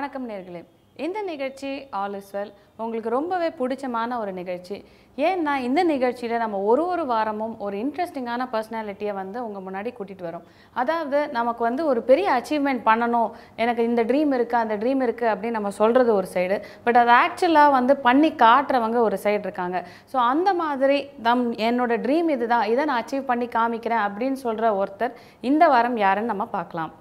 வணக்கம் நேர்களே இந்த நிகழ்ச்சி ஆல் இஸ் வெல் உங்களுக்கு ரொம்பவே பிடிச்சமான ஒரு நிகழ்ச்சி ஏன்னா இந்த நிகழ்ச்சியில் நம்ம ஒரு ஒரு வாரமும் ஒரு இன்ட்ரெஸ்டிங்கான பர்சனாலிட்டியை வந்து உங்கள் முன்னாடி கூட்டிகிட்டு வரோம் அதாவது நமக்கு வந்து ஒரு பெரிய அச்சீவ்மெண்ட் பண்ணணும் எனக்கு இந்த ட்ரீம் இருக்குது அந்த ட்ரீம் இருக்குது அப்படின்னு நம்ம சொல்கிறது ஒரு சைடு பட் அது ஆக்சுவலாக வந்து பண்ணி காட்டுறவங்க ஒரு சைடு இருக்காங்க ஸோ அந்த மாதிரி தம் என்னோட ட்ரீம் இதுதான் இதை நான் அச்சீவ் பண்ணி காமிக்கிறேன் அப்படின்னு சொல்கிற ஒருத்தர் இந்த வாரம் யாருன்னு நம்ம பார்க்கலாம்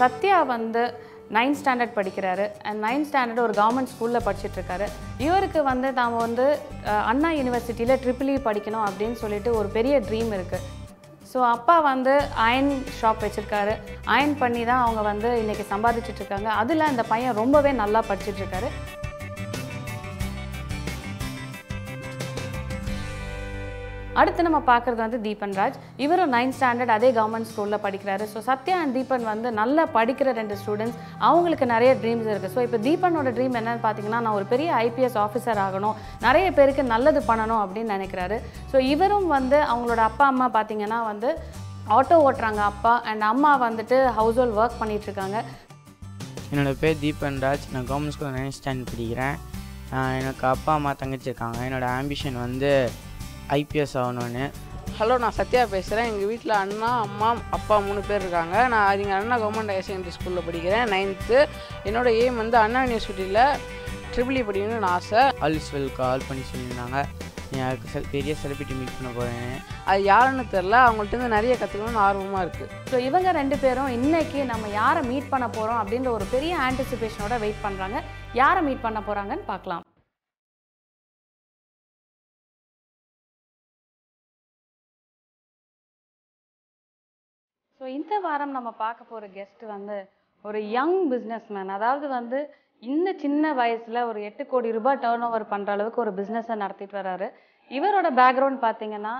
சத்யா வந்து நைன்த் ஸ்டாண்டர்ட் படிக்கிறாரு அண்ட் நைன்த் ஸ்டாண்டர்ட் ஒரு கவர்மெண்ட் ஸ்கூலில் படிச்சுட்ருக்காரு இவருக்கு வந்து நாம் வந்து அண்ணா யூனிவர்சிட்டியில் ட்ரிபிள் இ படிக்கணும் அப்படின்னு சொல்லிட்டு ஒரு பெரிய ட்ரீம் இருக்குது ஸோ அப்பா வந்து அயன் ஷாப் வச்சுருக்காரு அயன் பண்ணி தான் அவங்க வந்து இன்றைக்கி சம்பாதிச்சுட்ருக்காங்க அதில் அந்த பையன் ரொம்பவே நல்லா படிச்சுட்ருக்காரு அடுத்து நம்ம பார்க்குறது வந்து தீபன் ராஜ் இவரும் நைன்த் ஸ்டாண்டர்ட் அதே கவர்மெண்ட் ஸ்கூலில் படிக்கிறாரு ஸோ சத்யா அண்ட் தீபன் வந்து நல்லா படிக்கிற ரெண்டு ஸ்டூடெண்ட்ஸ் அவங்களுக்கு நிறைய ட்ரீம்ஸ் இருக்குது ஸோ இப்போ தீபனோட ட்ரீம் என்னன்னு பார்த்தீங்கன்னா நான் ஒரு பெரிய ஐபிஎஸ் ஆஃபீஸர் ஆகணும் நிறைய பேருக்கு நல்லது பண்ணணும் அப்படின்னு நினைக்கிறாரு ஸோ இவரும் வந்து அவங்களோட அப்பா அம்மா பார்த்தீங்கன்னா வந்து ஆட்டோ ஓட்டுறாங்க அப்பா அண்ட் அம்மா வந்துட்டு ஹவுஸ் ஹோல் ஒர்க் பண்ணிகிட்ருக்காங்க என்னோடய பேர் தீபன் ராஜ் நான் கவர்மெண்ட் ஸ்கூல் நைன்த் ஸ்டாண்டர்ட் படிக்கிறேன் எனக்கு அப்பா அம்மா தங்கச்சி இருக்காங்க என்னோடய ஆம்பிஷன் வந்து ஐபிஎஸ் ஆகணும்னு ஹலோ நான் சத்யா பேசுகிறேன் எங்கள் வீட்டில் அண்ணா அம்மா அப்பா மூணு பேர் இருக்காங்க நான் அவங்க அண்ணா கவர்மெண்ட் ஹையர் செகண்டரி ஸ்கூலில் படிக்கிறேன் நைன்த்து என்னோட எய்ம் வந்து அண்ணா யூனிவர்சிட்டியில் ட்ரிபிள் இ படிக்கணும்னு ஆசை ஆல்ஸ் வெல் கால் பண்ணி சொல்லியிருந்தாங்க எனக்கு செல் பெரிய செலிபிரிட்டி மீட் பண்ண போகிறேன் அது யாருன்னு தெரில அவங்கள்ட்ட நிறைய கற்றுக்கணும்னு ஆர்வமாக இருக்குது ஸோ இவங்க ரெண்டு பேரும் இன்றைக்கி நம்ம யாரை மீட் பண்ண போகிறோம் அப்படின்ற ஒரு பெரிய ஆன்டிசிபேஷனோட வெயிட் பண்ணுறாங்க யாரை மீட் பண்ண போகிறாங்கன்னு பார்க்கலாம் ஸோ இந்த வாரம் நம்ம பார்க்க போகிற கெஸ்ட் வந்து ஒரு யங் பிஸ்னஸ்மேன் அதாவது வந்து இந்த சின்ன வயசில் ஒரு எட்டு கோடி ரூபாய் டேர்ன் ஓவர் பண்ணுற அளவுக்கு ஒரு பிஸ்னஸை நடத்திட்டு வராரு இவரோட பேக்ரவுண்ட் பார்த்தீங்கன்னா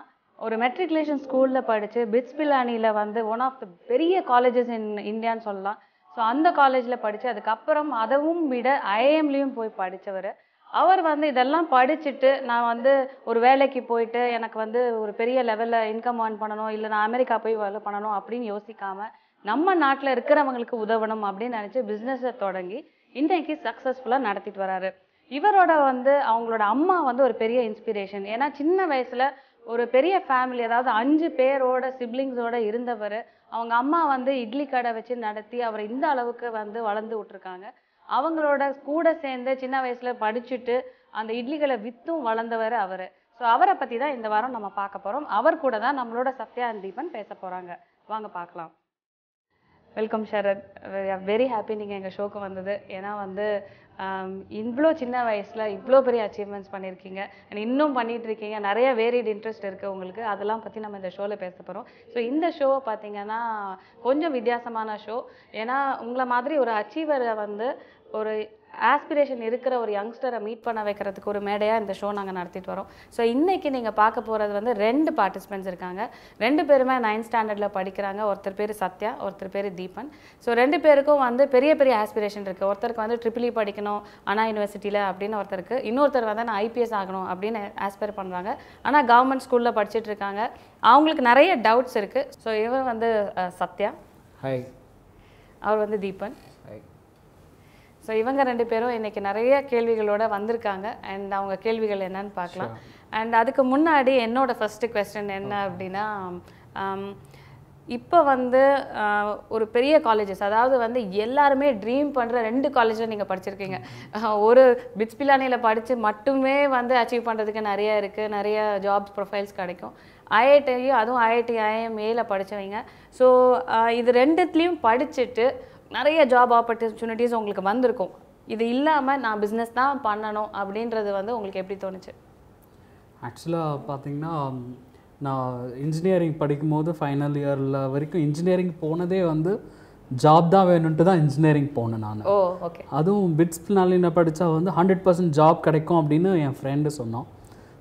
ஒரு மெட்ரிகுலேஷன் ஸ்கூலில் படித்து பிட்ஸ் பிலானியில் வந்து ஒன் ஆஃப் த பெரிய காலேஜஸ் இன் இந்தியான்னு சொல்லலாம் ஸோ அந்த காலேஜில் படித்து அதுக்கப்புறம் அதவும் விட ஐஏஎம்லேயும் போய் படித்தவர் அவர் வந்து இதெல்லாம் படிச்சுட்டு நான் வந்து ஒரு வேலைக்கு போயிட்டு எனக்கு வந்து ஒரு பெரிய லெவலில் இன்கம் ஏர்ன் பண்ணணும் இல்லை நான் அமெரிக்கா போய் வேலை பண்ணணும் அப்படின்னு யோசிக்காமல் நம்ம நாட்டில் இருக்கிறவங்களுக்கு உதவணும் அப்படின்னு நினச்சி பிஸ்னஸை தொடங்கி இன்றைக்கு சக்ஸஸ்ஃபுல்லாக நடத்திட்டு வராரு இவரோட வந்து அவங்களோட அம்மா வந்து ஒரு பெரிய இன்ஸ்பிரேஷன் ஏன்னா சின்ன வயசில் ஒரு பெரிய ஃபேமிலி அதாவது அஞ்சு பேரோட சிப்ளிங்ஸோட இருந்தவர் அவங்க அம்மா வந்து இட்லி கடை வச்சு நடத்தி அவர் இந்த அளவுக்கு வந்து வளர்ந்து விட்ருக்காங்க அவங்களோட கூட சேர்ந்து சின்ன வயசில் படிச்சுட்டு அந்த இட்லிகளை விற்றும் வளர்ந்தவர் அவர் ஸோ அவரை பற்றி தான் இந்த வாரம் நம்ம பார்க்க போகிறோம் அவர் கூட தான் நம்மளோட சத்யா தீபன் பேச போகிறாங்க வாங்க பார்க்கலாம் வெல்கம் ஷரத் வெரி ஹாப்பி நீங்கள் எங்கள் ஷோக்கு வந்தது ஏன்னா வந்து இவ்வளோ சின்ன வயசில் இவ்வளோ பெரிய அச்சீவ்மெண்ட்ஸ் பண்ணியிருக்கீங்க அண்ட் இன்னும் பண்ணிகிட்டு இருக்கீங்க நிறைய வேரியட் இன்ட்ரெஸ்ட் இருக்குது உங்களுக்கு அதெல்லாம் பற்றி நம்ம இந்த ஷோவில் பேச போகிறோம் ஸோ இந்த ஷோவை பார்த்தீங்கன்னா கொஞ்சம் வித்தியாசமான ஷோ ஏன்னா உங்களை மாதிரி ஒரு அச்சீவரை வந்து ஒரு ஆஸ்பிரேஷன் இருக்கிற ஒரு யங்ஸ்டரை மீட் பண்ண வைக்கிறதுக்கு ஒரு மேடையாக இந்த ஷோ நாங்கள் நடத்திட்டு வரோம் ஸோ இன்றைக்கி நீங்கள் பார்க்க போகிறது வந்து ரெண்டு பார்ட்டிசிபெண்ட்ஸ் இருக்காங்க ரெண்டு பேருமே நைன்த் ஸ்டாண்டர்டில் படிக்கிறாங்க ஒருத்தர் பேர் சத்யா ஒருத்தர் பேர் தீபன் ஸோ ரெண்டு பேருக்கும் வந்து பெரிய பெரிய ஆஸ்பிரேஷன் இருக்குது ஒருத்தருக்கு வந்து ட்ரிபிள் e படிக்கணும் அண்ணா யூனிவர்சிட்டியில் அப்படின்னு ஒருத்தருக்கு இன்னொருத்தர் வந்து நான் ஐபிஎஸ் ஆகணும் அப்படின்னு ஆஸ்பைர் பண்ணுறாங்க ஆனால் கவர்மெண்ட் ஸ்கூலில் படிச்சுட்டு இருக்காங்க அவங்களுக்கு நிறைய டவுட்ஸ் இருக்குது ஸோ இவர் வந்து சத்யா ஹாய் அவர் வந்து தீபன் ஸோ இவங்க ரெண்டு பேரும் இன்றைக்கி நிறைய கேள்விகளோடு வந்திருக்காங்க அண்ட் அவங்க கேள்விகள் என்னன்னு பார்க்கலாம் அண்ட் அதுக்கு முன்னாடி என்னோடய ஃபஸ்ட்டு கொஸ்டின் என்ன அப்படின்னா um, இப்போ வந்து uh, ஒரு பெரிய காலேஜஸ் அதாவது வந்து எல்லாருமே ட்ரீம் பண்ணுற ரெண்டு காலேஜில் நீங்கள் படிச்சிருக்கீங்க ஒரு பிட்ஸ் பிலானியில் படித்து மட்டுமே வந்து அச்சீவ் பண்ணுறதுக்கு நிறைய இருக்குது நிறைய ஜாப்ஸ் ப்ரொஃபைல்ஸ் கிடைக்கும் ஐஐடியும் அதுவும் ஐஐடி ஐஎம்ஏயில் படித்தவங்க ஸோ uh, இது ரெண்டுத்துலேயும் படிச்சுட்டு நிறைய ஜாப் ஆப்பர்ச்சுனிட்டிஸ் உங்களுக்கு வந்திருக்கும் இது இல்லாமல் நான் பிஸ்னஸ் தான் பண்ணணும் அப்படின்றது வந்து உங்களுக்கு எப்படி தோணுச்சு ஆக்சுவலாக பார்த்தீங்கன்னா நான் இன்ஜினியரிங் படிக்கும்போது ஃபைனல் இயரில் வரைக்கும் இன்ஜினியரிங் போனதே வந்து ஜாப் தான் வேணும்ட்டு தான் இன்ஜினியரிங் போனேன் நான் ஓ ஓகே அதுவும் பிட்ஸ் பிளானில் படித்தா வந்து ஹண்ட்ரட் பர்சன்ட் ஜாப் கிடைக்கும் அப்படின்னு என் ஃப்ரெண்டு சொன்னான்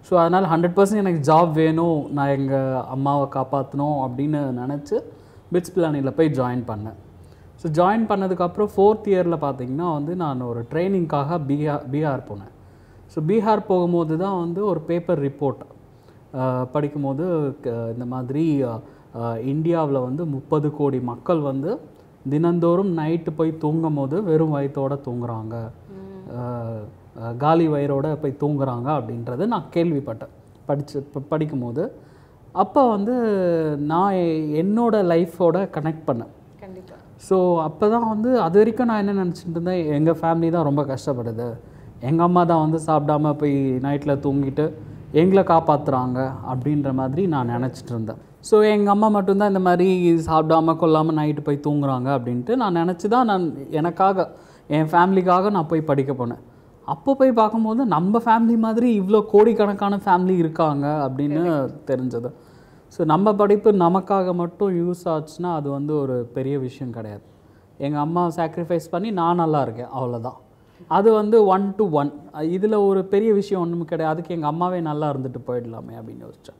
ஸோ அதனால் ஹண்ட்ரட் பர்சன்ட் எனக்கு ஜாப் வேணும் நான் எங்கள் அம்மாவை காப்பாற்றணும் அப்படின்னு நினச்சி பிட்ஸ் பிளானியில் போய் ஜாயின் பண்ணேன் ஸோ ஜாயின் பண்ணதுக்கப்புறம் ஃபோர்த் இயரில் பார்த்தீங்கன்னா வந்து நான் ஒரு ட்ரைனிங்காக பீகார் பீகார் போனேன் ஸோ பீகார் போகும்போது தான் வந்து ஒரு பேப்பர் ரிப்போர்ட் படிக்கும்போது இந்த மாதிரி இந்தியாவில் வந்து முப்பது கோடி மக்கள் வந்து தினந்தோறும் நைட்டு போய் தூங்கும் போது வெறும் வயிற்றோடு தூங்குறாங்க காலி வயிறோட போய் தூங்குறாங்க அப்படின்றது நான் கேள்விப்பட்டேன் படித்து படிக்கும்போது அப்போ வந்து நான் என்னோடய லைஃபோட கனெக்ட் பண்ணேன் ஸோ அப்போ தான் வந்து அது வரைக்கும் நான் என்ன நினச்சிட்டு இருந்தேன் எங்கள் ஃபேமிலி தான் ரொம்ப கஷ்டப்படுது எங்கள் அம்மா தான் வந்து சாப்பிடாம போய் நைட்டில் தூங்கிட்டு எங்களை காப்பாற்றுறாங்க அப்படின்ற மாதிரி நான் நினச்சிட்டு இருந்தேன் ஸோ எங்கள் அம்மா மட்டும்தான் இந்த மாதிரி சாப்பிடாம கொல்லாமல் நைட்டு போய் தூங்குறாங்க அப்படின்ட்டு நான் நினச்சி தான் நான் எனக்காக என் ஃபேமிலிக்காக நான் போய் படிக்க போனேன் அப்போ போய் பார்க்கும்போது நம்ம ஃபேமிலி மாதிரி இவ்வளோ கோடிக்கணக்கான ஃபேமிலி இருக்காங்க அப்படின்னு தெரிஞ்சது ஸோ நம்ம படிப்பு நமக்காக மட்டும் யூஸ் ஆச்சுன்னா அது வந்து ஒரு பெரிய விஷயம் கிடையாது எங்கள் அம்மா சாக்ரிஃபைஸ் பண்ணி நான் நல்லா இருக்கேன் அவ்வளோதான் அது வந்து ஒன் டு ஒன் இதில் ஒரு பெரிய விஷயம் ஒன்றும் கிடையாது அதுக்கு எங்கள் அம்மாவே நல்லா இருந்துட்டு போயிடலாமே அப்படின்னு யோசித்தேன்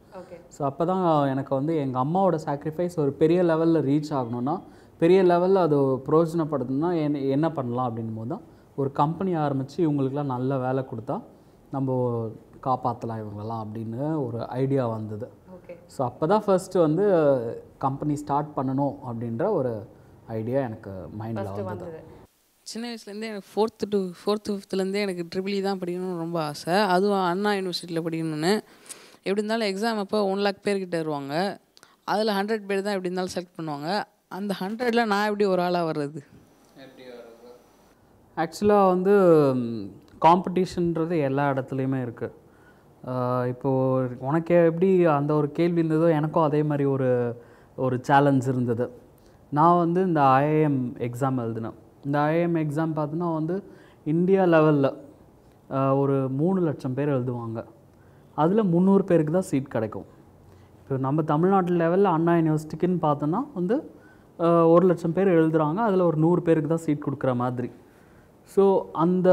ஸோ அப்போ தான் எனக்கு வந்து எங்கள் அம்மாவோட சாக்ரிஃபைஸ் ஒரு பெரிய லெவலில் ரீச் ஆகணும்னா பெரிய லெவலில் அது பிரயோஜனப்படுத்தணும்னா என்ன என்ன பண்ணலாம் அப்படின் போது தான் ஒரு கம்பெனி ஆரம்பித்து இவங்களுக்குலாம் நல்ல வேலை கொடுத்தா நம்ம காப்பாற்றலாம் இவங்களாம் அப்படின்னு ஒரு ஐடியா வந்தது ஸோ அப்போ தான் ஃபஸ்ட்டு வந்து கம்பெனி ஸ்டார்ட் பண்ணணும் அப்படின்ற ஒரு ஐடியா எனக்கு மைண்டில் வந்தது சின்ன வயசுலேருந்தே எனக்கு ஃபோர்த்து டு ஃபோர்த்து ஃபிஃப்த்துலேருந்தே எனக்கு ட்ரிபிளி e தான் படிக்கணும்னு ரொம்ப ஆசை அதுவும் அண்ணா யூனிவர்சிட்டியில் படிக்கணும்னு எப்படி இருந்தாலும் எக்ஸாம் அப்போ ஒன் லேக் பேர்கிட்ட வருவாங்க அதில் ஹண்ட்ரட் பேர் தான் எப்படி இருந்தாலும் செலக்ட் பண்ணுவாங்க அந்த ஹண்ட்ரடில் நான் எப்படி ஒரு ஆளாக வர்றது ஆக்சுவலாக வந்து காம்படிஷன்ன்றது எல்லா இடத்துலையுமே இருக்குது இப்போது உனக்கு எப்படி அந்த ஒரு கேள்வி இருந்ததோ எனக்கும் அதே மாதிரி ஒரு ஒரு சேலஞ்ச் இருந்தது நான் வந்து இந்த ஐஏஎம் எக்ஸாம் எழுதினேன் இந்த ஐஏஎம் எக்ஸாம் பார்த்தோன்னா வந்து இந்தியா லெவலில் ஒரு மூணு லட்சம் பேர் எழுதுவாங்க அதில் முந்நூறு பேருக்கு தான் சீட் கிடைக்கும் இப்போ நம்ம தமிழ்நாட்டு லெவலில் அண்ணா யூனிவர்சிட்டிக்குன்னு பார்த்தோன்னா வந்து ஒரு லட்சம் பேர் எழுதுகிறாங்க அதில் ஒரு நூறு பேருக்கு தான் சீட் கொடுக்குற மாதிரி ஸோ அந்த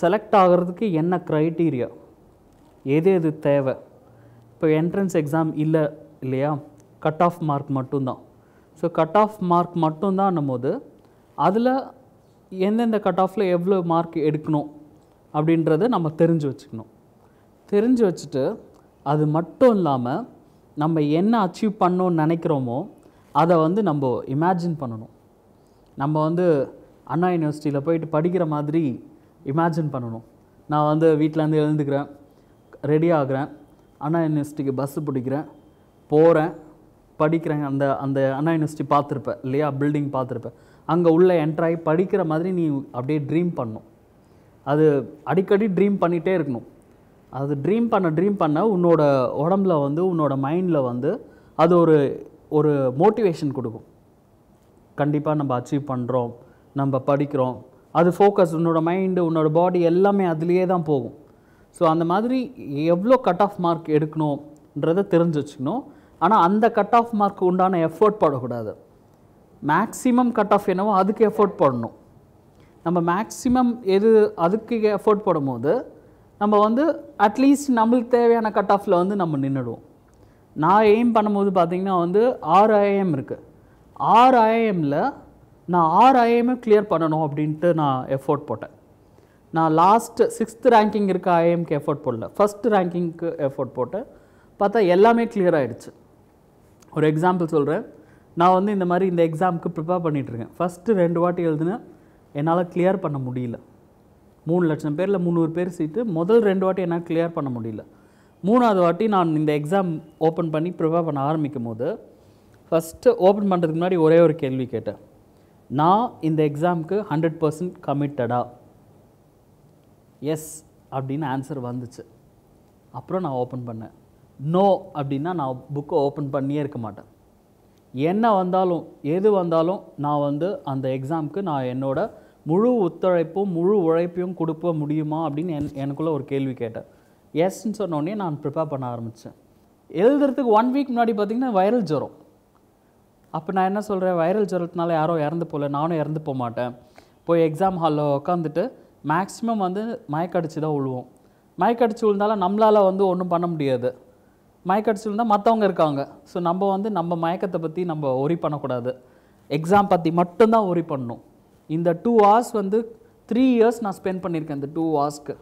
செலக்ட் ஆகிறதுக்கு என்ன க்ரைட்டீரியா எது எது தேவை இப்போ என்ட்ரன்ஸ் எக்ஸாம் இல்லை இல்லையா கட் ஆஃப் மார்க் மட்டும்தான் ஸோ கட் ஆஃப் மார்க் மட்டும்தான் போது அதில் எந்தெந்த கட் ஆஃபில் எவ்வளோ மார்க் எடுக்கணும் அப்படின்றத நம்ம தெரிஞ்சு வச்சுக்கணும் தெரிஞ்சு வச்சுட்டு அது மட்டும் இல்லாமல் நம்ம என்ன அச்சீவ் பண்ணோன்னு நினைக்கிறோமோ அதை வந்து நம்ம இமேஜின் பண்ணணும் நம்ம வந்து அண்ணா யூனிவர்சிட்டியில் போயிட்டு படிக்கிற மாதிரி இமேஜின் பண்ணணும் நான் வந்து வீட்டிலேருந்து எழுந்துக்கிறேன் ரெடி ஆகிறேன் அண்ணா யூனிவர்சிட்டிக்கு பஸ்ஸு பிடிக்கிறேன் போகிறேன் படிக்கிறேன் அந்த அந்த அண்ணா யூனிவர்சிட்டி பார்த்துருப்பேன் இல்லையா பில்டிங் பார்த்துருப்பேன் அங்கே உள்ளே என்ட்ராகி படிக்கிற மாதிரி நீ அப்படியே ட்ரீம் பண்ணும் அது அடிக்கடி ட்ரீம் பண்ணிகிட்டே இருக்கணும் அது ட்ரீம் பண்ண ட்ரீம் பண்ண உன்னோட உடம்புல வந்து உன்னோட மைண்டில் வந்து அது ஒரு ஒரு மோட்டிவேஷன் கொடுக்கும் கண்டிப்பாக நம்ம அச்சீவ் பண்ணுறோம் நம்ம படிக்கிறோம் அது ஃபோக்கஸ் உன்னோட மைண்டு உன்னோட பாடி எல்லாமே அதுலேயே தான் போகும் ஸோ அந்த மாதிரி எவ்வளோ கட் ஆஃப் மார்க் எடுக்கணுன்றத தெரிஞ்சு வச்சுக்கணும் ஆனால் அந்த கட் ஆஃப் மார்க் உண்டான எஃபோர்ட் போடக்கூடாது மேக்ஸிமம் கட் ஆஃப் என்னவோ அதுக்கு எஃபோர்ட் போடணும் நம்ம மேக்ஸிமம் எது அதுக்கு எஃபோர்ட் போடும்போது நம்ம வந்து அட்லீஸ்ட் நம்மளுக்கு தேவையான கட் ஆஃபில் வந்து நம்ம நின்றுடுவோம் நான் எய்ம் பண்ணும்போது பார்த்திங்கன்னா வந்து ஆறு ஐஏஎம் இருக்குது ஆறு ஐஏஎம்மில் நான் ஆறு ஐஏஎம்மை கிளியர் பண்ணணும் அப்படின்ட்டு நான் எஃபோர்ட் போட்டேன் நான் லாஸ்ட்டு சிக்ஸ்த் ரேங்கிங் இருக்க ஐஎம்க்கு எஃபோர்ட் போடல ஃபஸ்ட் ரேங்கிங்க்கு எஃபோர்ட் போட்டேன் பார்த்தா எல்லாமே கிளியர் ஆகிடுச்சு ஒரு எக்ஸாம்பிள் சொல்கிறேன் நான் வந்து இந்த மாதிரி இந்த எக்ஸாமுக்கு ப்ரிப்பேர் பண்ணிகிட்ருக்கேன் ஃபஸ்ட்டு ரெண்டு வாட்டி எழுதுனேன் என்னால் கிளியர் பண்ண முடியல மூணு லட்சம் பேரில் முந்நூறு பேர் சீட்டு முதல் ரெண்டு வாட்டி என்னால் கிளியர் பண்ண முடியல மூணாவது வாட்டி நான் இந்த எக்ஸாம் ஓப்பன் பண்ணி ப்ரிப்பேர் பண்ண ஆரம்பிக்கும் போது ஃபஸ்ட்டு ஓப்பன் பண்ணுறதுக்கு முன்னாடி ஒரே ஒரு கேள்வி கேட்டேன் நான் இந்த எக்ஸாமுக்கு ஹண்ட்ரட் பர்சன்ட் கமிட்டடா எஸ் அப்படின்னு ஆன்சர் வந்துச்சு அப்புறம் நான் ஓப்பன் பண்ணேன் நோ அப்படின்னா நான் புக்கை ஓப்பன் பண்ணியே இருக்க மாட்டேன் என்ன வந்தாலும் எது வந்தாலும் நான் வந்து அந்த எக்ஸாமுக்கு நான் என்னோட முழு ஒத்துழைப்பும் முழு உழைப்பையும் கொடுக்க முடியுமா அப்படின்னு என் எனக்குள்ளே ஒரு கேள்வி கேட்டேன் எஸ்ன்னு சொன்னோடனே நான் ப்ரிப்பேர் பண்ண ஆரம்பித்தேன் எழுதுறதுக்கு ஒன் வீக் முன்னாடி பார்த்திங்கன்னா வைரல் ஜுரம் அப்போ நான் என்ன சொல்கிறேன் வைரல் ஜுரத்தினால யாரும் இறந்து போகல நானும் இறந்து போக மாட்டேன் போய் எக்ஸாம் ஹாலில் உட்காந்துட்டு மேக்ஸிமம் வந்து மயக்கடிச்சு தான் விழுவோம் மயக்கடிச்சு விழுந்தாலும் நம்மளால் வந்து ஒன்றும் பண்ண முடியாது மயக்கடிச்சு விழுந்தால் மற்றவங்க இருக்காங்க ஸோ நம்ம வந்து நம்ம மயக்கத்தை பற்றி நம்ம ஒரி பண்ணக்கூடாது எக்ஸாம் பற்றி மட்டும்தான் ஒரி பண்ணணும் இந்த டூ ஹார்ஸ் வந்து த்ரீ இயர்ஸ் நான் ஸ்பெண்ட் பண்ணியிருக்கேன் இந்த டூ ஹார்ஸ்க்கு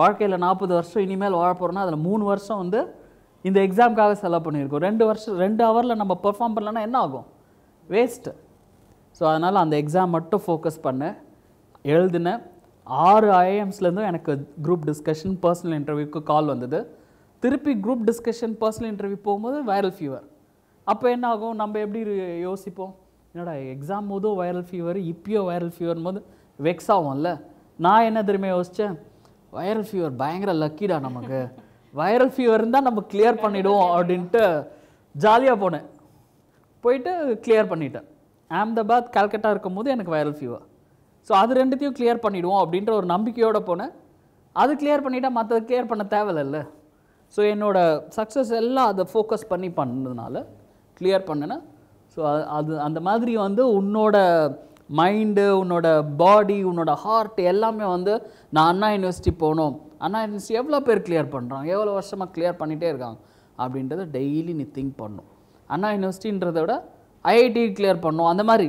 வாழ்க்கையில் நாற்பது வருஷம் இனிமேல் வாழ போகிறோன்னா அதில் மூணு வருஷம் வந்து இந்த எக்ஸாமுக்காக செலவு பண்ணியிருக்கோம் ரெண்டு வருஷம் ரெண்டு ஹவரில் நம்ம பெர்ஃபார்ம் பண்ணலன்னா என்ன ஆகும் வேஸ்ட்டு ஸோ அதனால் அந்த எக்ஸாம் மட்டும் ஃபோக்கஸ் பண்ணேன் எழுதினேன் ஆறு ஐஎம்ஸ்லேருந்தும் எனக்கு குரூப் டிஸ்கஷன் பர்சனல் இன்டர்வியூக்கு கால் வந்தது திருப்பி குரூப் டிஸ்கஷன் பர்சனல் இன்டர்வியூ போகும்போது வைரல் ஃபீவர் அப்போ என்ன ஆகும் நம்ம எப்படி யோசிப்போம் என்னடா எக்ஸாம் போதும் வைரல் ஃபீவர் இப்பயோ வைரல் ஃபீவர் போது வெக்ஸ் ஆகும்ல நான் என்ன தெரியுமே யோசித்தேன் வைரல் ஃபீவர் பயங்கர லக்கிடா நமக்கு வைரல் ஃபீவர் இருந்தால் நம்ம கிளியர் பண்ணிவிடுவோம் அப்படின்ட்டு ஜாலியாக போனேன் போயிட்டு கிளியர் பண்ணிட்டேன் அஹமதாபாத் கல்கட்டா போது எனக்கு வைரல் ஃபீவர் ஸோ அது ரெண்டுத்தையும் கிளியர் பண்ணிவிடுவோம் அப்படின்ற ஒரு நம்பிக்கையோடு போனேன் அது கிளியர் பண்ணிட்டால் மற்றது கிளியர் பண்ண தேவையில்ல ஸோ என்னோடய சக்ஸஸ் எல்லாம் அதை ஃபோக்கஸ் பண்ணி பண்ணதுனால கிளியர் பண்ணினேன் ஸோ அது அந்த மாதிரி வந்து உன்னோட மைண்டு உன்னோட பாடி உன்னோட ஹார்ட் எல்லாமே வந்து நான் அண்ணா யூனிவர்சிட்டி போகணும் அண்ணா யூனிவர்சிட்டி எவ்வளோ பேர் கிளியர் பண்ணுறான் எவ்வளோ வருஷமாக கிளியர் பண்ணிகிட்டே இருக்காங்க அப்படின்றத டெய்லி நீ திங்க் பண்ணும் அண்ணா யூனிவர்சிட்டின்றத விட ஐஐடி கிளியர் பண்ணும் அந்த மாதிரி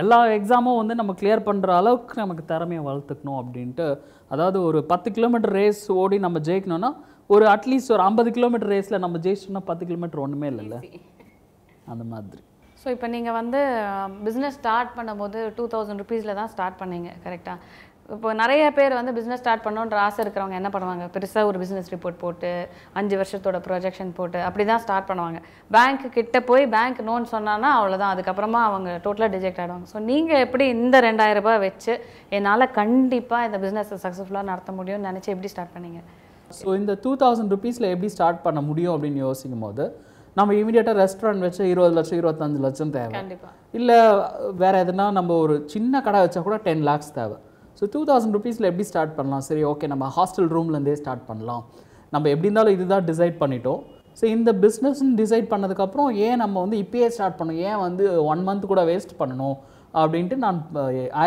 எல்லா எக்ஸாமும் வந்து நம்ம கிளியர் பண்ணுற அளவுக்கு நமக்கு திறமையை வளர்த்துக்கணும் அப்படின்ட்டு அதாவது ஒரு பத்து கிலோமீட்டர் ரேஸ் ஓடி நம்ம ஜெயிக்கணும்னா ஒரு அட்லீஸ்ட் ஒரு ஐம்பது கிலோமீட்டர் ரேஸில் நம்ம ஜெயிச்சோம்னா பத்து கிலோமீட்டர் ஒன்றுமே இல்லைல்ல அந்த மாதிரி ஸோ இப்போ நீங்கள் வந்து பிஸ்னஸ் ஸ்டார்ட் பண்ணும்போது டூ தௌசண்ட் ருபீஸில் தான் ஸ்டார்ட் பண்ணீங்க கரெக்டாக இப்போ நிறைய பேர் வந்து பிஸ்னஸ் ஸ்டார்ட் பண்ணோன்ற ஆசை இருக்கிறவங்க என்ன பண்ணுவாங்க பெருசாக ஒரு பிஸ்னஸ் ரிப்போர்ட் போட்டு அஞ்சு வருஷத்தோட ப்ரொஜெக்ஷன் போட்டு அப்படி தான் ஸ்டார்ட் பண்ணுவாங்க பேங்க் கிட்ட போய் பேங்க் நோன் சொன்னான்னா அவ்வளோதான் அதுக்கப்புறமா அவங்க டோட்டலாக டிஜெக்ட் ஆகிடுவாங்க ஸோ நீங்கள் எப்படி இந்த ரெண்டாயிரம் ரூபாய் வச்சு என்னால் கண்டிப்பாக இந்த பிஸ்னஸை சக்ஸஸ்ஃபுல்லாக நடத்த முடியும்னு நினச்சி எப்படி ஸ்டார்ட் பண்ணீங்க ஸோ இந்த டூ தௌசண்ட் ருபீஸில் எப்படி ஸ்டார்ட் பண்ண முடியும் அப்படின்னு யோசிக்கும் போது நம்ம இமீடியட்டாக ரெஸ்டாரண்ட் வச்சு இருபது லட்சம் இருபத்தஞ்சு லட்சம் தேவை இல்லை வேறு எதுனா நம்ம ஒரு சின்ன கடை வச்சா கூட டென் லேக்ஸ் தேவை ஸோ டூ தௌசண்ட் ருபீஸில் எப்படி ஸ்டார்ட் பண்ணலாம் சரி ஓகே நம்ம ஹாஸ்டல் ரூம்லேருந்தே ஸ்டார்ட் பண்ணலாம் நம்ம எப்படி இருந்தாலும் இதுதான் டிசைட் பண்ணிட்டோம் ஸோ இந்த பிஸ்னஸ்ன்னு டிசைட் பண்ணதுக்கப்புறம் ஏன் நம்ம வந்து இப்போயே ஸ்டார்ட் பண்ணணும் ஏன் வந்து ஒன் மந்த் கூட வேஸ்ட் பண்ணணும் அப்படின்ட்டு நான்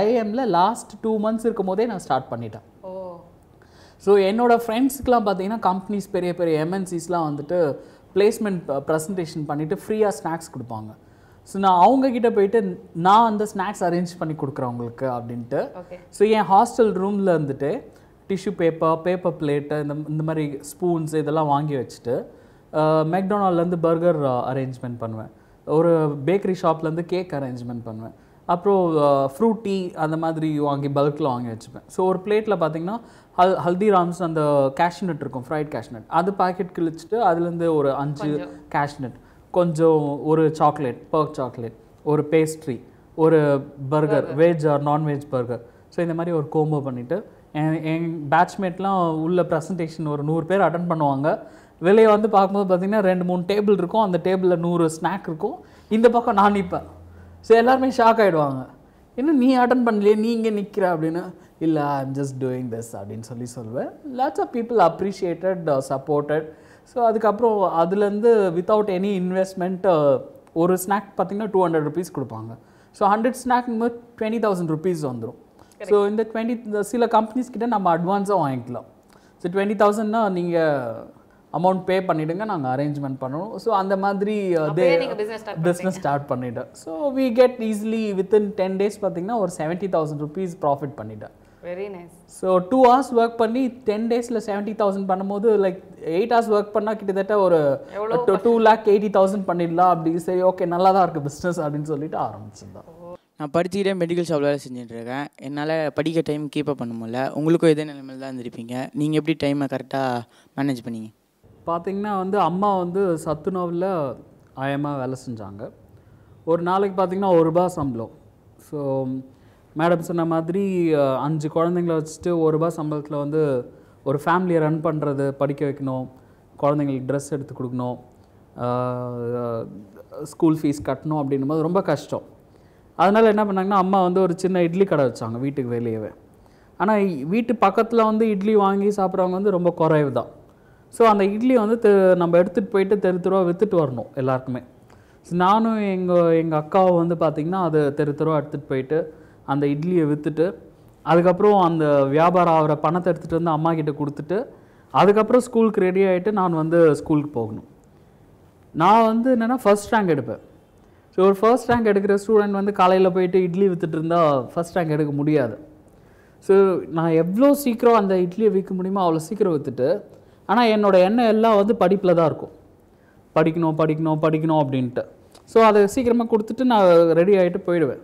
ஐஏஎம்மில் லாஸ்ட் டூ மந்த்ஸ் இருக்கும் போதே நான் ஸ்டார்ட் பண்ணிட்டேன் ஸோ என்னோடய ஃப்ரெண்ட்ஸுக்கெலாம் பார்த்தீங்கன்னா கம்பெனிஸ் பெரிய பெரிய எம்என்சிஸ்லாம் வந்துட்டு பிளேஸ்மெண்ட் ப்ரெசன்டேஷன் பண்ணிவிட்டு ஃப்ரீயாக ஸ்நாக்ஸ் கொடுப்பாங்க ஸோ நான் அவங்கக்கிட்ட போயிட்டு நான் அந்த ஸ்நாக்ஸ் அரேஞ்ச் பண்ணி கொடுக்குறேன் அவங்களுக்கு அப்படின்ட்டு ஸோ என் ஹாஸ்டல் ரூமில் இருந்துட்டு டிஷ்யூ பேப்பர் பேப்பர் பிளேட்டு இந்த இந்த மாதிரி ஸ்பூன்ஸ் இதெல்லாம் வாங்கி வச்சுட்டு மெக்டோனால்ட்லேருந்து பர்கர் அரேஞ்ச்மெண்ட் பண்ணுவேன் ஒரு பேக்கரி ஷாப்லேருந்து கேக் அரேஞ்ச்மெண்ட் பண்ணுவேன் அப்புறம் ஃப்ரூட்டி அந்த மாதிரி வாங்கி பல்கில் வாங்கி வச்சுப்பேன் ஸோ ஒரு பிளேட்டில் பார்த்தீங்கன்னா ஹல் ஹல்திராம்ஸ் அந்த கேஷ்நட் இருக்கும் ஃப்ரைட் கேஷ்நட் அது பாக்கெட் கிழிச்சிட்டு அதுலேருந்து ஒரு அஞ்சு கேஷ்நட் கொஞ்சம் ஒரு சாக்லேட் பர்க் சாக்லேட் ஒரு பேஸ்ட்ரி ஒரு burger veg or nonveg burger so இந்த மாதிரி ஒரு கோம்போ பண்ணிவிட்டு என் பேட்ச்மேட்லாம் உள்ள ப்ரெசன்டேஷன் ஒரு நூறு பேர் அட்டன் பண்ணுவாங்க வெளியே வந்து பார்க்கும்போது பார்த்திங்கன்னா ரெண்டு மூணு டேபிள் இருக்கும் அந்த டேபிளில் நூறு ஸ்நாக் இருக்கும் இந்த பக்கம் நான் நிற்பேன் ஸோ எல்லாருமே ஷாக் ஆகிடுவாங்க இன்னும் நீ அட்டன் பண்ணலையே நீ இங்கே நிற்கிற அப்படின்னு இல்லை ஐம் ஜஸ்ட் டூயிங் திஸ் அப்படின்னு சொல்லி சொல்வேன் lots of people appreciated supported so அதுக்கப்புறம் அதுலேருந்து வித்தவுட் எனி இன்வெஸ்ட்மெண்ட் ஒரு ஸ்நாக் பார்த்திங்கன்னா டூ ஹண்ட்ரட் ருபீஸ் கொடுப்பாங்க ஸோ ஹண்ட்ரட் ஸ்நாக் போது டுவெண்ட்டி தௌசண்ட் ருபீஸ் வந்துடும் ஸோ இந்த டுவெண்ட்டி சில கம்பெனிஸ் கிட்ட நம்ம அட்வான்ஸாக வாங்கிக்கலாம் ஸோ டுவெண்ட்டி தௌசண்ட்னா நீங்கள் அமௌண்ட் பே பண்ணிவிடுங்க நாங்கள் அரேஞ்ச்மெண்ட் பண்ணணும் ஸோ அந்த மாதிரி பிஸ்னஸ் ஸ்டார்ட் பண்ணிவிட்டேன் so we get easily within ten days பார்த்தீங்கன்னா ஒரு செவன்ட்டி தௌசண்ட் ருபீஸ் ப்ராஃபிட் பண்ணிவிட்டேன் very nice so two hours work பண்ணி டென் டேஸில் செவன்ட்டி தௌசண்ட் பண்ணும்போது லைக் எயிட் ஹவர்ஸ் ஒர்க் பண்ணால் கிட்டத்தட்ட ஒரு டூ லேக் எயிட்டி தௌசண்ட் பண்ணிடலாம் அப்படி சரி ஓகே நல்லா தான் இருக்குது பிஸ்னஸ் அப்படின்னு சொல்லிட்டு ஆரம்பிச்சிருந்தோம் நான் படிச்சுக்கிட்டே மெடிக்கல் ஷாப்பில் வேலை செஞ்சுட்டு என்னால் படிக்க டைம் கீப்பப் பண்ண முடியல உங்களுக்கும் இதே நிலைமையில் தான் இருந்திருப்பீங்க நீங்கள் எப்படி டைமை கரெக்டாக மேனேஜ் பண்ணீங்க பார்த்தீங்கன்னா வந்து அம்மா வந்து சத்துணவில் ஆயமாக வேலை செஞ்சாங்க ஒரு நாளைக்கு பார்த்திங்கன்னா ஒரு ரூபா சம்பளம் ஸோ மேடம் சொன்ன மாதிரி அஞ்சு குழந்தைங்கள வச்சுட்டு ஒரு ரூபா சம்பளத்தில் வந்து ஒரு ஃபேமிலியை ரன் பண்ணுறது படிக்க வைக்கணும் குழந்தைங்களுக்கு ட்ரெஸ் எடுத்து கொடுக்கணும் ஸ்கூல் ஃபீஸ் கட்டணும் அப்படின்னும் போது ரொம்ப கஷ்டம் அதனால் என்ன பண்ணாங்கன்னா அம்மா வந்து ஒரு சின்ன இட்லி கடை வச்சாங்க வீட்டுக்கு வெளியவே ஆனால் வீட்டு பக்கத்தில் வந்து இட்லி வாங்கி சாப்பிட்றவங்க வந்து ரொம்ப குறைவு தான் ஸோ அந்த இட்லி வந்து தெ நம்ம எடுத்துகிட்டு போயிட்டு தெரு தெருவாக விற்றுட்டு வரணும் எல்லாருக்குமே நானும் எங்கள் எங்கள் அக்காவும் வந்து பார்த்திங்கன்னா அது தெரு தெருவாக எடுத்துகிட்டு போயிட்டு அந்த இட்லியை விற்றுட்டு அதுக்கப்புறம் அந்த வியாபாரம் ஆகிற பணத்தை எடுத்துகிட்டு வந்து அம்மா கிட்டே கொடுத்துட்டு அதுக்கப்புறம் ஸ்கூலுக்கு ரெடி ஆகிட்டு நான் வந்து ஸ்கூலுக்கு போகணும் நான் வந்து என்னென்னா ஃபஸ்ட் ரேங்க் எடுப்பேன் ஸோ ஒரு ஃபர்ஸ்ட் ரேங்க் எடுக்கிற ஸ்டூடெண்ட் வந்து காலையில் போயிட்டு இட்லி விற்றுட்டு இருந்தால் ஃபஸ்ட் ரேங்க் எடுக்க முடியாது ஸோ நான் எவ்வளோ சீக்கிரம் அந்த இட்லியை விற்க முடியுமோ அவ்வளோ சீக்கிரம் விற்றுட்டு ஆனால் என்னோடய எண்ணம் எல்லாம் வந்து படிப்பில் தான் இருக்கும் படிக்கணும் படிக்கணும் படிக்கணும் அப்படின்ட்டு ஸோ அதை சீக்கிரமாக கொடுத்துட்டு நான் ரெடி ஆகிட்டு போயிடுவேன்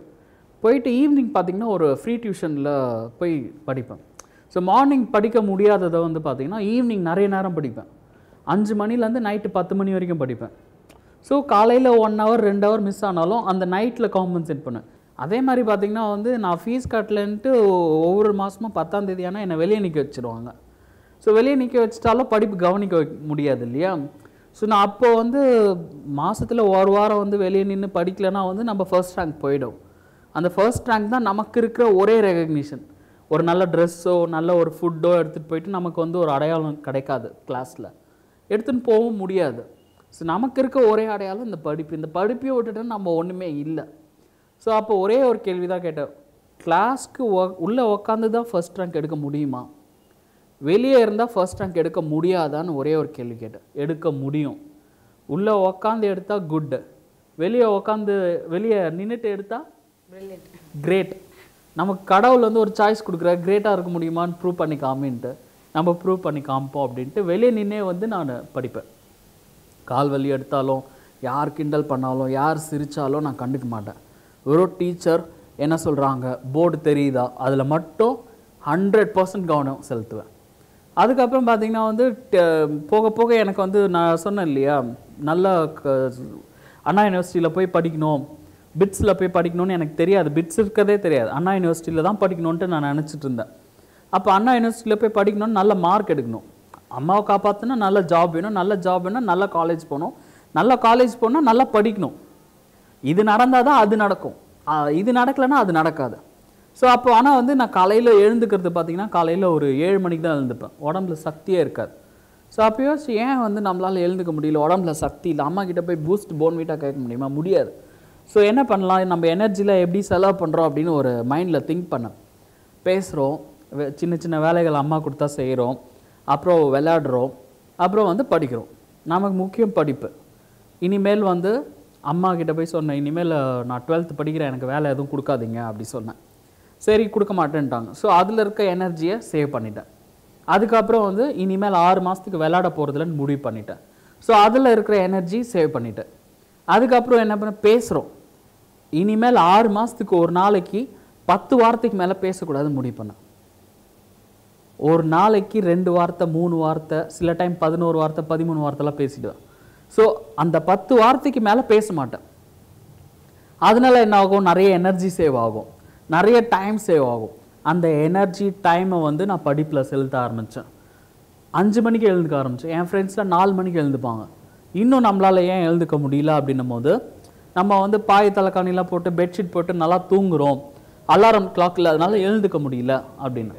போயிட்டு ஈவினிங் பார்த்திங்கன்னா ஒரு ஃப்ரீ டியூஷனில் போய் படிப்பேன் ஸோ மார்னிங் படிக்க முடியாததை வந்து பார்த்திங்கன்னா ஈவினிங் நிறைய நேரம் படிப்பேன் அஞ்சு மணிலேருந்து நைட்டு பத்து மணி வரைக்கும் படிப்பேன் ஸோ காலையில் ஒன் ஹவர் ரெண்டு ஹவர் மிஸ் ஆனாலும் அந்த நைட்டில் காம்பன்சேட் பண்ணேன் அதே மாதிரி பார்த்திங்கன்னா வந்து நான் ஃபீஸ் கட்டலன்ட்டு ஒவ்வொரு மாதமும் பத்தாம் தேதி ஆனால் என்னை வெளியே நிற்க வச்சுருவாங்க ஸோ வெளியே நிற்க வச்சிட்டாலும் படிப்பு கவனிக்க முடியாது இல்லையா ஸோ நான் அப்போது வந்து மாதத்தில் ஒரு வாரம் வந்து வெளியே நின்று படிக்கலைன்னா வந்து நம்ம ஃபர்ஸ்ட் ரேங்க் போயிடும் அந்த ஃபர்ஸ்ட் ரேங்க் தான் நமக்கு இருக்கிற ஒரே ரெகக்னிஷன் ஒரு நல்ல ட்ரெஸ்ஸோ நல்ல ஒரு ஃபுட்டோ எடுத்துகிட்டு போயிட்டு நமக்கு வந்து ஒரு அடையாளம் கிடைக்காது கிளாஸில் எடுத்துன்னு போகவும் முடியாது ஸோ நமக்கு இருக்க ஒரே அடையாளம் இந்த படிப்பு இந்த படிப்பை விட்டுட்டு நம்ம ஒன்றுமே இல்லை ஸோ அப்போ ஒரே ஒரு கேள்வி தான் கேட்டேன் கிளாஸ்க்கு உள்ளே உக்காந்து தான் ஃபஸ்ட் ரேங்க் எடுக்க முடியுமா வெளியே இருந்தால் ஃபஸ்ட் ரேங்க் எடுக்க முடியாதான்னு ஒரே ஒரு கேள்வி கேட்டேன் எடுக்க முடியும் உள்ளே உக்காந்து எடுத்தால் குட்டு வெளியே உக்காந்து வெளியே நின்றுட்டு எடுத்தால் கிரேட் நமக்கு கடவுள் வந்து ஒரு சாய்ஸ் கொடுக்குற கிரேட்டாக இருக்க முடியுமான்னு ப்ரூவ் பண்ணி காமின்ட்டு நம்ம ப்ரூவ் பண்ணி காமிப்போம் அப்படின்ட்டு வெளியே நின்னே வந்து நான் படிப்பேன் கால் வலி எடுத்தாலும் யார் கிண்டல் பண்ணாலும் யார் சிரித்தாலும் நான் கண்டுக்க மாட்டேன் வெறும் டீச்சர் என்ன சொல்கிறாங்க போர்டு தெரியுதா அதில் மட்டும் ஹண்ட்ரட் பர்சன்ட் கவனம் செலுத்துவேன் அதுக்கப்புறம் பார்த்திங்கன்னா வந்து போக போக எனக்கு வந்து நான் சொன்னேன் இல்லையா நல்ல அண்ணா யூனிவர்சிட்டியில் போய் படிக்கணும் பிட்ஸில் போய் படிக்கணும்னு எனக்கு தெரியாது பிட்ஸ் இருக்கதே தெரியாது அண்ணா யூனிவர்சிட்டியில் தான் படிக்கணுன்ட்டு நான் நினச்சிட்டு இருந்தேன் அப்போ அண்ணா யூனிவர்சிட்டியில் போய் படிக்கணும்னு நல்ல மார்க் எடுக்கணும் அம்மாவை காப்பாற்றினா நல்ல ஜாப் வேணும் நல்ல ஜாப் வேணும் நல்ல காலேஜ் போகணும் நல்ல காலேஜ் போனால் நல்லா படிக்கணும் இது நடந்தால் தான் அது நடக்கும் இது நடக்கலைன்னா அது நடக்காது ஸோ அப்போ ஆனால் வந்து நான் காலையில் எழுந்துக்கிறது பார்த்திங்கன்னா காலையில் ஒரு ஏழு மணிக்கு தான் எழுந்துப்பேன் உடம்புல சக்தியே இருக்காது ஸோ அப்போ யோசிச்சு ஏன் வந்து நம்மளால் எழுந்துக்க முடியல உடம்புல சக்தி இல்லை அம்மா கிட்டே போய் பூஸ்ட் போன்வீட்டாக கேட்க முடியுமா முடியாது ஸோ என்ன பண்ணலாம் நம்ம எனர்ஜியில் எப்படி செலவு பண்ணுறோம் அப்படின்னு ஒரு மைண்டில் திங்க் பண்ணேன் பேசுகிறோம் சின்ன சின்ன வேலைகள் அம்மா கொடுத்தா செய்கிறோம் அப்புறம் விளையாடுறோம் அப்புறம் வந்து படிக்கிறோம் நமக்கு முக்கியம் படிப்பு இனிமேல் வந்து அம்மா கிட்ட போய் சொன்னேன் இனிமேல் நான் டுவெல்த் படிக்கிறேன் எனக்கு வேலை எதுவும் கொடுக்காதீங்க அப்படி சொன்னேன் சரி கொடுக்க மாட்டேன்ட்டாங்க ஸோ அதில் இருக்க எனர்ஜியை சேவ் பண்ணிட்டேன் அதுக்கப்புறம் வந்து இனிமேல் ஆறு மாதத்துக்கு விளையாட போகிறதுலன்னு முடிவு பண்ணிட்டேன் ஸோ அதில் இருக்கிற எனர்ஜி சேவ் பண்ணிட்டேன் அதுக்கப்புறம் என்ன பண்ண பேசுகிறோம் இனிமேல் ஆறு மாதத்துக்கு ஒரு நாளைக்கு பத்து வாரத்துக்கு மேலே பேசக்கூடாது முடிவு பண்ணேன் ஒரு நாளைக்கு ரெண்டு வார்த்தை மூணு வார்த்தை சில டைம் பதினோரு வார்த்தை பதிமூணு வார்த்தைலாம் பேசிடுவேன் ஸோ அந்த பத்து வார்த்தைக்கு மேலே பேச மாட்டேன் அதனால என்ன ஆகும் நிறைய எனர்ஜி சேவ் ஆகும் நிறைய டைம் சேவ் ஆகும் அந்த எனர்ஜி டைமை வந்து நான் படிப்பில் செலுத்த ஆரம்பித்தேன் அஞ்சு மணிக்கு எழுந்துக்க ஆரம்பித்தேன் என் ஃப்ரெண்ட்ஸில் நாலு மணிக்கு எழுந்துப்பாங்க இன்னும் நம்மளால் ஏன் எழுந்துக்க முடியல அப்படின்னும் போது நம்ம வந்து பாய தலைக்காணிலாம் போட்டு பெட்ஷீட் போட்டு நல்லா தூங்குகிறோம் அலாரம் கிளாக் அதனால் எழுந்துக்க முடியல அப்படின்னு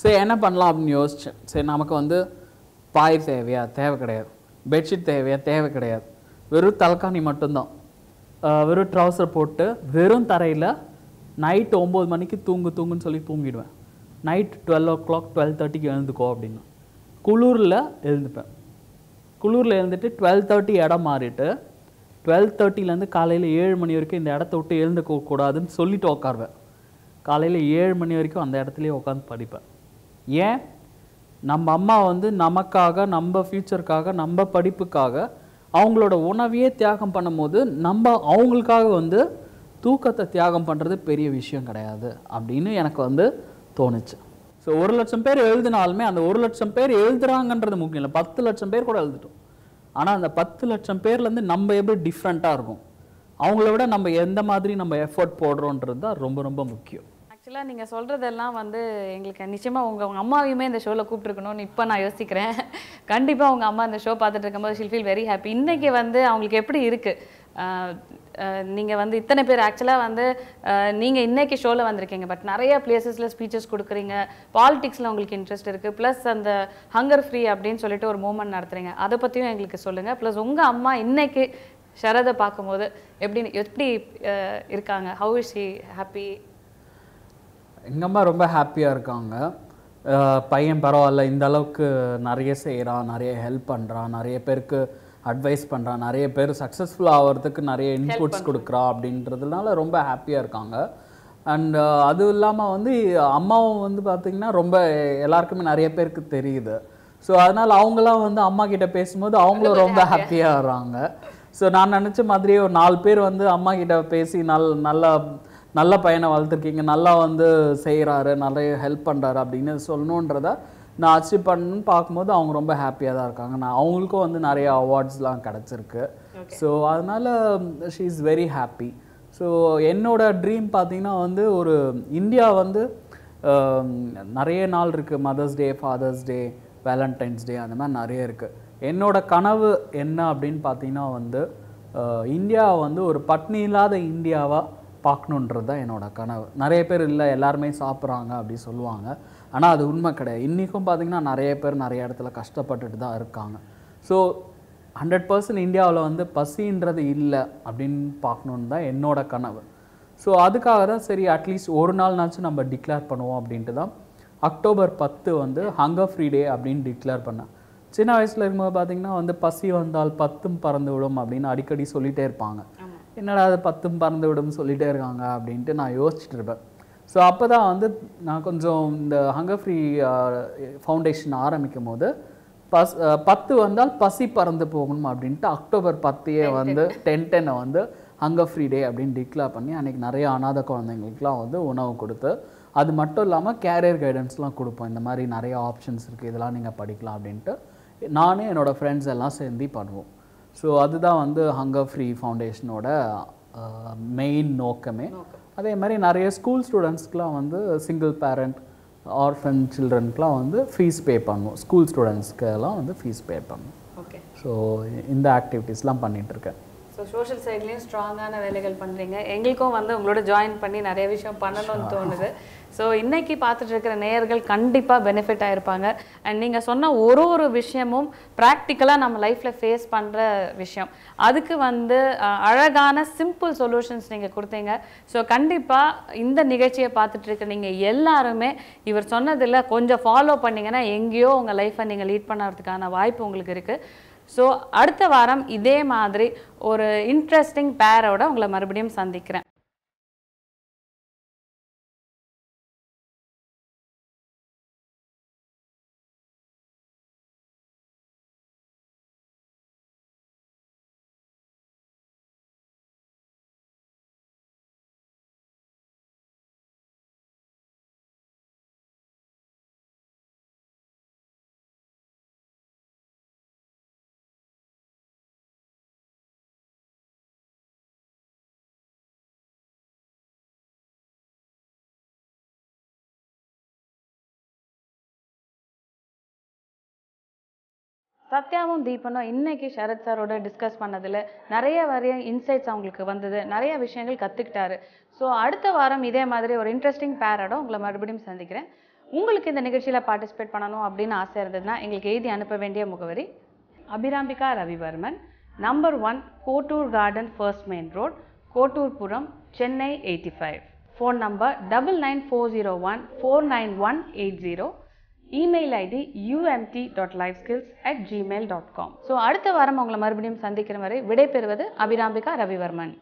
சரி என்ன பண்ணலாம் அப்படின்னு யோசித்தேன் சரி நமக்கு வந்து பாய் தேவையா தேவை கிடையாது பெட்ஷீட் தேவையா தேவை கிடையாது வெறும் தலைக்காணி மட்டும்தான் வெறும் ட்ரௌசர் போட்டு வெறும் தரையில் நைட் ஒம்பது மணிக்கு தூங்கு தூங்குன்னு சொல்லி தூங்கிடுவேன் night twelve o'clock twelve தேர்ட்டிக்கு எழுந்துக்கோ அப்படின்னு குளூரில் எழுந்துப்பேன் குளூரில் எழுந்துட்டு டுவெல் தேர்ட்டி இடம் மாறிட்டு டுவெல் தேர்ட்டிலேருந்து காலையில் ஏழு மணி வரைக்கும் இந்த இடத்த விட்டு எழுந்து கூடாதுன்னு சொல்லிட்டு உட்காருவேன் காலையில் ஏழு மணி வரைக்கும் அந்த இடத்துலையே உட்காந்து படிப்பேன் ஏன் நம்ம அம்மா வந்து நமக்காக நம்ம ஃப்யூச்சருக்காக நம்ம படிப்புக்காக அவங்களோட உணவையே தியாகம் பண்ணும்போது நம்ம அவங்களுக்காக வந்து தூக்கத்தை தியாகம் பண்ணுறது பெரிய விஷயம் கிடையாது அப்படின்னு எனக்கு வந்து தோணுச்சு ஸோ ஒரு லட்சம் பேர் எழுதினாலுமே அந்த ஒரு லட்சம் பேர் எழுதுகிறாங்கன்றது முக்கியம் இல்லை பத்து லட்சம் பேர் கூட எழுதிட்டோம் ஆனால் அந்த பத்து லட்சம் பேர்லேருந்து நம்ம எப்படி டிஃப்ரெண்ட்டாக இருக்கும் அவங்கள விட நம்ம எந்த மாதிரி நம்ம எஃபர்ட் போடுறோன்றது தான் ரொம்ப ரொம்ப முக்கியம் ஆக்சுவலாக நீங்கள் சொல்கிறதெல்லாம் வந்து எங்களுக்கு நிச்சயமாக உங்கள் உங்கள் அம்மாவையுமே இந்த ஷோவில் கூப்பிட்ருக்கணும்னு இப்போ நான் யோசிக்கிறேன் கண்டிப்பாக உங்கள் அம்மா இந்த ஷோ பார்த்துட்டு இருக்கும்போது ஷில் ஃபீல் வெரி ஹாப்பி இன்றைக்கி வந்து அவங்களுக்கு எப்படி இருக்குது நீங்கள் வந்து இத்தனை பேர் ஆக்சுவலாக வந்து நீங்கள் இன்றைக்கி ஷோவில் வந்திருக்கீங்க பட் நிறைய பிளேசஸில் ஸ்பீச்சஸ் கொடுக்குறீங்க பாலிட்டிக்ஸில் உங்களுக்கு இன்ட்ரெஸ்ட் இருக்குது ப்ளஸ் அந்த ஹங்கர் ஃப்ரீ அப்படின்னு சொல்லிட்டு ஒரு மூமெண்ட் நடத்துறீங்க அதை பற்றியும் எங்களுக்கு சொல்லுங்கள் ப்ளஸ் உங்கள் அம்மா இன்றைக்கி சரதை பார்க்கும்போது எப்படி எப்படி இருக்காங்க ஹவு இஸ் ஷி ஹாப்பி எங்கள் அம்மா ரொம்ப ஹாப்பியாக இருக்காங்க பையன் பரவாயில்ல இந்த அளவுக்கு நிறைய செய்கிறான் நிறைய ஹெல்ப் பண்ணுறான் நிறைய பேருக்கு அட்வைஸ் பண்ணுறான் நிறைய பேர் சக்ஸஸ்ஃபுல் ஆகிறதுக்கு நிறைய இன்புட்ஸ் கொடுக்குறா அப்படின்றதுனால ரொம்ப ஹாப்பியாக இருக்காங்க அண்ட் uh, அது இல்லாமல் வந்து அம்மாவும் வந்து பார்த்திங்கன்னா ரொம்ப எல்லாருக்குமே நிறைய பேருக்கு தெரியுது ஸோ அதனால் அவங்களாம் வந்து அம்மா கிட்டே பேசும்போது அவங்களும் ரொம்ப ஹாப்பியாக இருறாங்க ஸோ நான் நினச்ச மாதிரி ஒரு நாலு பேர் வந்து அம்மா கிட்ட பேசி நல் நல்லா நல்ல பையனை வளர்த்துருக்கீங்க நல்லா வந்து செய்கிறாரு நிறைய ஹெல்ப் பண்ணுறாரு அப்படின்னு சொல்லணுன்றத நான் அச்சீவ் பண்ணணும்னு பார்க்கும்போது அவங்க ரொம்ப ஹாப்பியாக தான் இருக்காங்க நான் அவங்களுக்கும் வந்து நிறைய அவார்ட்ஸ்லாம் கிடச்சிருக்கு ஸோ அதனால் she is very happy so என்னோடய ட்ரீம் பார்த்திங்கன்னா வந்து ஒரு இந்தியா வந்து நிறைய நாள் இருக்குது Mother's Day Father's Day Valentine's Day அந்த மாதிரி நிறைய இருக்குது என்னோடய கனவு என்ன அப்படின்னு பார்த்தீங்கன்னா வந்து இந்தியாவை வந்து ஒரு பட்னி இல்லாத இந்தியாவாக பார்க்கணுன்றது தான் என்னோடய கனவு நிறைய பேர் இல்லை எல்லாருமே சாப்பிட்றாங்க அப்படி சொல்லுவாங்க ஆனால் அது உண்மை கிடையாது இன்றைக்கும் பார்த்திங்கன்னா நிறைய பேர் நிறைய இடத்துல கஷ்டப்பட்டுட்டு தான் இருக்காங்க ஸோ ஹண்ட்ரட் பர்சன்ட் இந்தியாவில் வந்து பசின்றது இல்லை அப்படின்னு பார்க்கணுன்னு தான் என்னோட கனவு ஸோ அதுக்காக தான் சரி அட்லீஸ்ட் ஒரு நாள்னாச்சும் நம்ம டிக்ளேர் பண்ணுவோம் அப்படின்ட்டு தான் அக்டோபர் பத்து வந்து ஹங்கர் ஃப்ரீ டே அப்படின்னு டிக்ளேர் பண்ணேன் சின்ன வயசில் இருக்கும்போது பார்த்திங்கன்னா வந்து பசி வந்தால் பத்தும் பறந்து விடும் அப்படின்னு அடிக்கடி சொல்லிகிட்டே இருப்பாங்க என்னடா அது பத்தும் பறந்து விடும் சொல்லிகிட்டே இருக்காங்க அப்படின்ட்டு நான் யோசிச்சுட்டு இருப்பேன் ஸோ அப்போ தான் வந்து நான் கொஞ்சம் இந்த ஹங்கர் ஃப்ரீ ஃபவுண்டேஷன் ஆரம்பிக்கும் போது பஸ் பத்து வந்தால் பசி பறந்து போகணும் அப்படின்ட்டு அக்டோபர் பத்தையே வந்து டென் டென்னை வந்து ஹங்கர் ஃப்ரீ டே அப்படின்னு டிக்ளேர் பண்ணி அன்றைக்கி நிறைய அனாத குழந்தைங்களுக்குலாம் வந்து உணவு கொடுத்து அது மட்டும் இல்லாமல் கேரியர் கைடன்ஸ்லாம் கொடுப்போம் இந்த மாதிரி நிறைய ஆப்ஷன்ஸ் இருக்குது இதெல்லாம் நீங்கள் படிக்கலாம் அப்படின்ட்டு நானே என்னோடய ஃப்ரெண்ட்ஸ் எல்லாம் சேர்ந்து பண்ணுவோம் ஸோ அதுதான் வந்து ஹங்கர் ஃப்ரீ ஃபவுண்டேஷனோட மெயின் நோக்கமே அதே மாதிரி நிறைய ஸ்கூல் ஸ்டூடெண்ட்ஸ்க்கெலாம் வந்து சிங்கிள் பேரண்ட் ஆர்ஃபன் சில்ட்ரனுக்கெலாம் வந்து ஃபீஸ் பே பண்ணும் ஸ்கூல் ஸ்டூடெண்ட்ஸ்க்கெல்லாம் வந்து ஃபீஸ் பே பண்ணும் ஓகே ஸோ இந்த ஆக்டிவிட்டீஸ்லாம் பண்ணிகிட்ருக்கேன் ஸோ சோஷியல் சைட்லேயும் ஸ்ட்ராங்கான வேலைகள் பண்ணுறீங்க எங்களுக்கும் வந்து உங்களோட ஜாயின் பண்ணி நிறைய விஷயம் பண்ணணும்னு தோணுது ஸோ இன்றைக்கி பார்த்துட்டு இருக்கிற நேயர்கள் கண்டிப்பாக பெனிஃபிட் ஆகிருப்பாங்க அண்ட் நீங்கள் சொன்ன ஒரு ஒரு விஷயமும் ப்ராக்டிக்கலாக நம்ம லைஃப்பில் ஃபேஸ் பண்ணுற விஷயம் அதுக்கு வந்து அழகான சிம்பிள் சொல்யூஷன்ஸ் நீங்கள் கொடுத்தீங்க ஸோ கண்டிப்பாக இந்த நிகழ்ச்சியை பார்த்துட்டு இருக்க நீங்கள் எல்லாருமே இவர் சொன்னதில் கொஞ்சம் ஃபாலோ பண்ணிங்கன்னா எங்கேயோ உங்கள் லைஃப்பை நீங்கள் லீட் பண்ணுறதுக்கான வாய்ப்பு உங்களுக்கு இருக்குது ஸோ அடுத்த வாரம் இதே மாதிரி ஒரு இன்ட்ரெஸ்டிங் பேரோட உங்களை மறுபடியும் சந்திக்கிறேன் சத்யாவும் தீபனும் இன்னைக்கு சரத் சாரோட டிஸ்கஸ் பண்ணதில் நிறைய வரைய இன்சைட்ஸ் அவங்களுக்கு வந்தது நிறைய விஷயங்கள் கற்றுக்கிட்டாரு ஸோ அடுத்த வாரம் இதே மாதிரி ஒரு இன்ட்ரெஸ்டிங் பேரோட உங்களை மறுபடியும் சந்திக்கிறேன் உங்களுக்கு இந்த நிகழ்ச்சியில் பார்ட்டிசிபேட் பண்ணணும் அப்படின்னு ஆசை இருந்ததுன்னா எங்களுக்கு எழுதி அனுப்ப வேண்டிய முகவரி Abirambika Ravivarman number one Kottur garden first main road Kotturpuram Chennai eighty five phone number double nine four zero one four nine one eight zero email ID UMT dot life skills at Gmail dot com so அடுத்த வாரம் உங்களை மறுபடியும் சந்திக்கிற வரை விடைபெறுவது அபிராம்பிகா ரவிவர்மன்